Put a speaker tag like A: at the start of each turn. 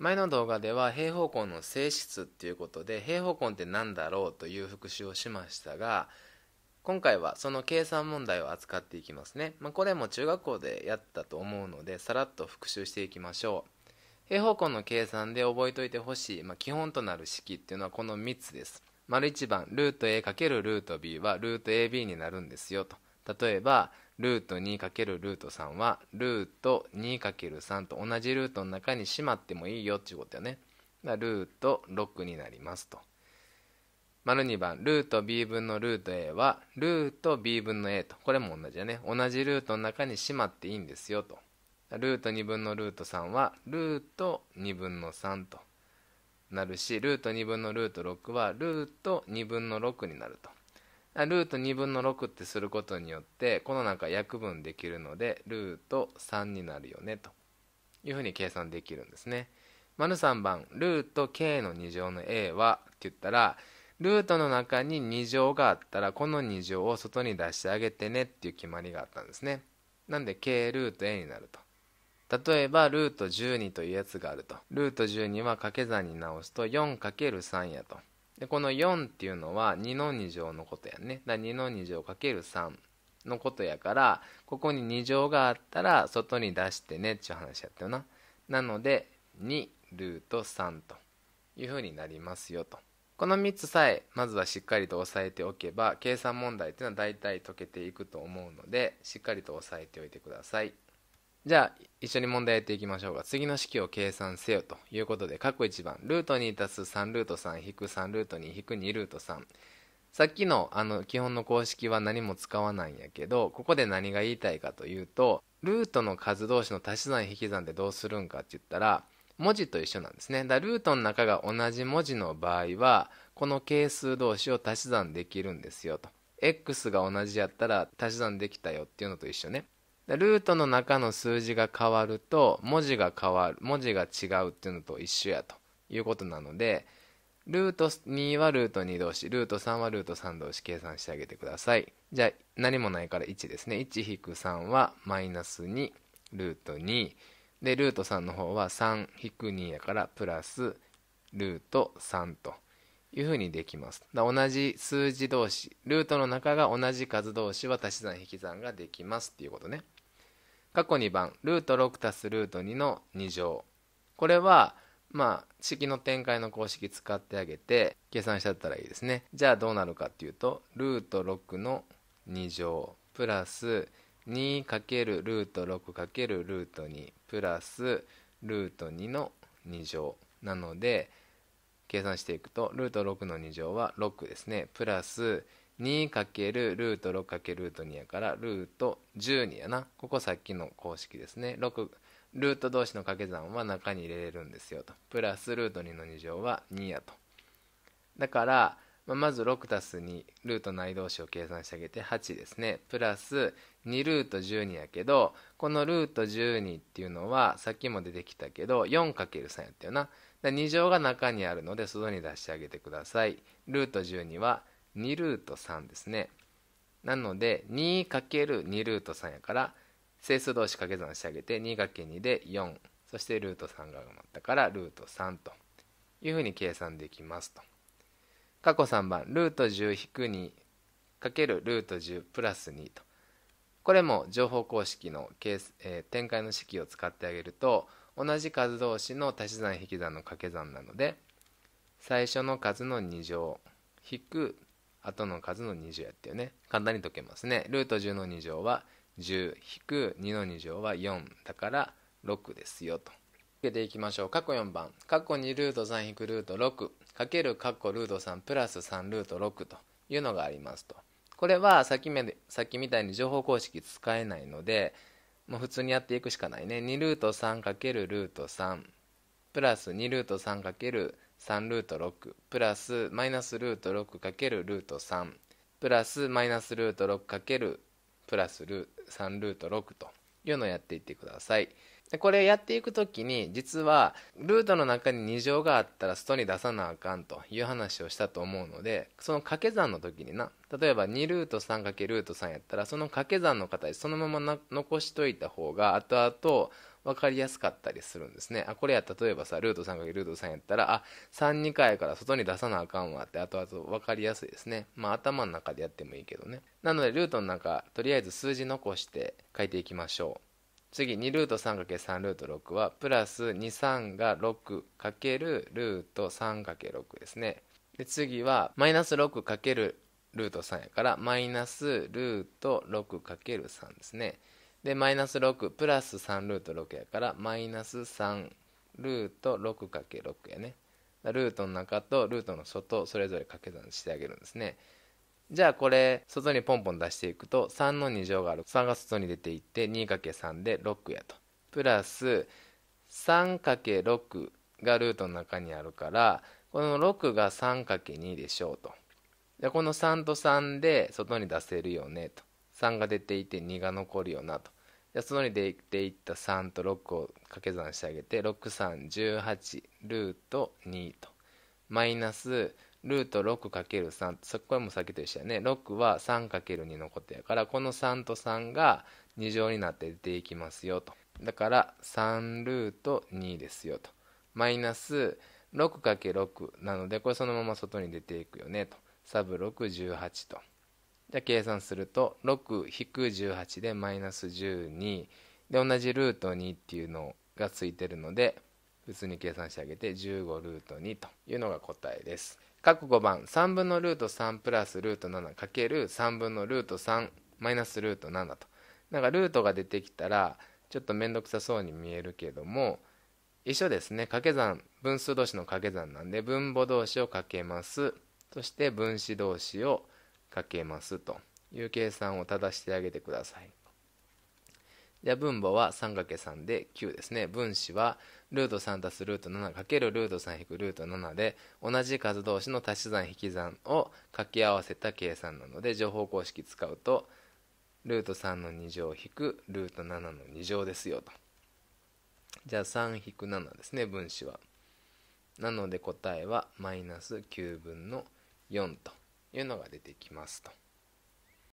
A: 前の動画では平方根の性質っていうことで平方根って何だろうという復習をしましたが今回はその計算問題を扱っていきますね、まあ、これも中学校でやったと思うのでさらっと復習していきましょう平方根の計算で覚えておいてほしい、まあ、基本となる式っていうのはこの3つです丸1番ルート a× ルート b はルート ab になるんですよと例えばルート 2× ルート3はルート 2×3 と同じルートの中にしまってもいいよっていうことよね。だルート6になりますと。丸2番、ルート b 分のルート a は、ルート b 分の a と。これも同じだね。同じルートの中にしまっていいんですよと。ルート2分のルート3は、ルート2分の3となるし、ルート2分のルート6は、ルート2分の6になると。ルート2分の6ってすることによってこの中約分できるのでルート3になるよねというふうに計算できるんですね。丸3番ルート k の2乗の a はって言ったらルートの中に2乗があったらこの2乗を外に出してあげてねっていう決まりがあったんですね。なんで k ルート a になると。例えばルート12というやつがあると。ルート12は掛け算に直すと 4×3 やと。でこの4っていうのは2の2乗のことやねだ2の2乗 ×3 のことやからここに2乗があったら外に出してねっちゅう話やったよななので2ルート3というふうになりますよとこの3つさえまずはしっかりと押さえておけば計算問題っていうのは大体解けていくと思うのでしっかりと押さえておいてくださいじゃあ、一緒に問題やっていきましょうか。次の式を計算せよということで、括弧1番、ルート2足す3ルート3引く3ルート2引く2ルート3。さっきのあの基本の公式は何も使わないんやけど、ここで何が言いたいかというと、ルートの数同士の足し算引き算ってどうするんかって言ったら、文字と一緒なんですね。だルートの中が同じ文字の場合は、この係数同士を足し算できるんですよと。x が同じやったら足し算できたよっていうのと一緒ね。ルートの中の数字が変わると文字が変わる文字が違うっていうのと一緒やということなのでルート2はルート2同士ルート3はルート3同士計算してあげてくださいじゃあ何もないから1ですね1-3はマイナス2ルート2でルート3の方は3-2やからプラスルート3というふうにできます同じ数字同士ルートの中が同じ数同士は足し算引き算ができますっていうことね過去2番ルート6たすルート2の2乗これはまあ式の展開の公式使ってあげて計算しちゃったらいいですねじゃあどうなるかっていうとルート6の2乗プラス 2× ルート 6× ルート2プラスルート2の2乗なので計算していくとルート6の2乗は6ですねプラス2るルート6るルート2やからルート12やなここさっきの公式ですね6ルート同士の掛け算は中に入れれるんですよとプラスルート2の2乗は2やとだからまず 6+2 ルート内同士を計算してあげて8ですねプラス2ルート12やけどこのルート12っていうのはさっきも出てきたけど4る3やったよな2乗が中にあるので外に出してあげてくださいルート12は2 2ルート3ですねなので 2×2 ルート3やから整数同士掛け算してあげて 2×2 で4そしてルート3が埋まったからルート3というふうに計算できますと過去3番ルート10 2かけるルート10プラス2とこれも乗法公式のケえ展開の式を使ってあげると同じ数同士の足し算引き算の掛け算なので最初の数の2乗引く後の数の20やってよね簡単に解けますねルート10の2乗は10引く2の2乗は4だから6ですよと受けていきましょう過去4番過去2ルート3引くルート6かける過去ルート3プラス3ルート6というのがありますとこれはさっきさっきみたいに情報公式使えないのでもう普通にやっていくしかないね2ルート 3× ルート3プラス2ルート 3× 3ルート6プラスマイナスルート6かけるルート3プラスマイナスルート6かけるプラス3ルート6というのをやっていってください。でこれやっていく時に実はルートの中に2乗があったら外に出さなあかんという話をしたと思うのでその掛け算の時にな例えば2ルート 3× ルート3やったらその掛け算の形そのまま残しといた方が後々分かりやすかったりするんですねあこれや例えばさルート 3× ルート3やったらあ32回から外に出さなあかんわって後々分かりやすいですねまあ頭の中でやってもいいけどねなのでルートの中とりあえず数字残して書いていきましょう次2ルート 3×3 ルート6はプラス23が 6× ルート 3×6 ですねで次はマイナス 6× ルート3やからマイナスルート 6×3 ですねでマイナス6プラス3ルート6やからマイナス3ルート 6×6 やねルートの中とルートの外それぞれ掛け算してあげるんですねじゃあこれ外にポンポン出していくと3の2乗がある3が外に出ていって 2×3 で6やとプラス 3×6 がルートの中にあるからこの6が 3×2 でしょうとあこの3と3で外に出せるよねと3が出ていて2が残るよなとじゃあ外に出ていった3と6を掛け算してあげて6318ルート2とマイナス3ルート 6×3 そこはもうさっきと一緒やね6は 3×2 のことやからこの3と3が2乗になって出ていきますよとだから3ルート2ですよとマイナス 6×6 なのでこれそのまま外に出ていくよねとサブ618とじゃあ計算すると6-18でマイナス12で同じルート2っていうのがついてるので普通に計算してあげて15ルート2というのが答えです。括弧5番3分のルート3プラスルート7かける3分のルート3マイナスルート7となんかルートが出てきたらちょっと面倒くさそうに見えるけども一緒ですね掛け算分数同士の掛け算なんで分母同士をかけますそして分子同士をかけますという計算を正してあげてくださいじゃあ分母は 3×3 で9ですね。分子はルート3足すルート 7× ルート3引くルート7で同じ数同士の足し算引き算を掛け合わせた計算なので乗法公式使うとルート3の2乗引くルート7の2乗ですよと。じゃあ3引く7ですね分子は。なので答えはマイナス9分の4というのが出てきますと。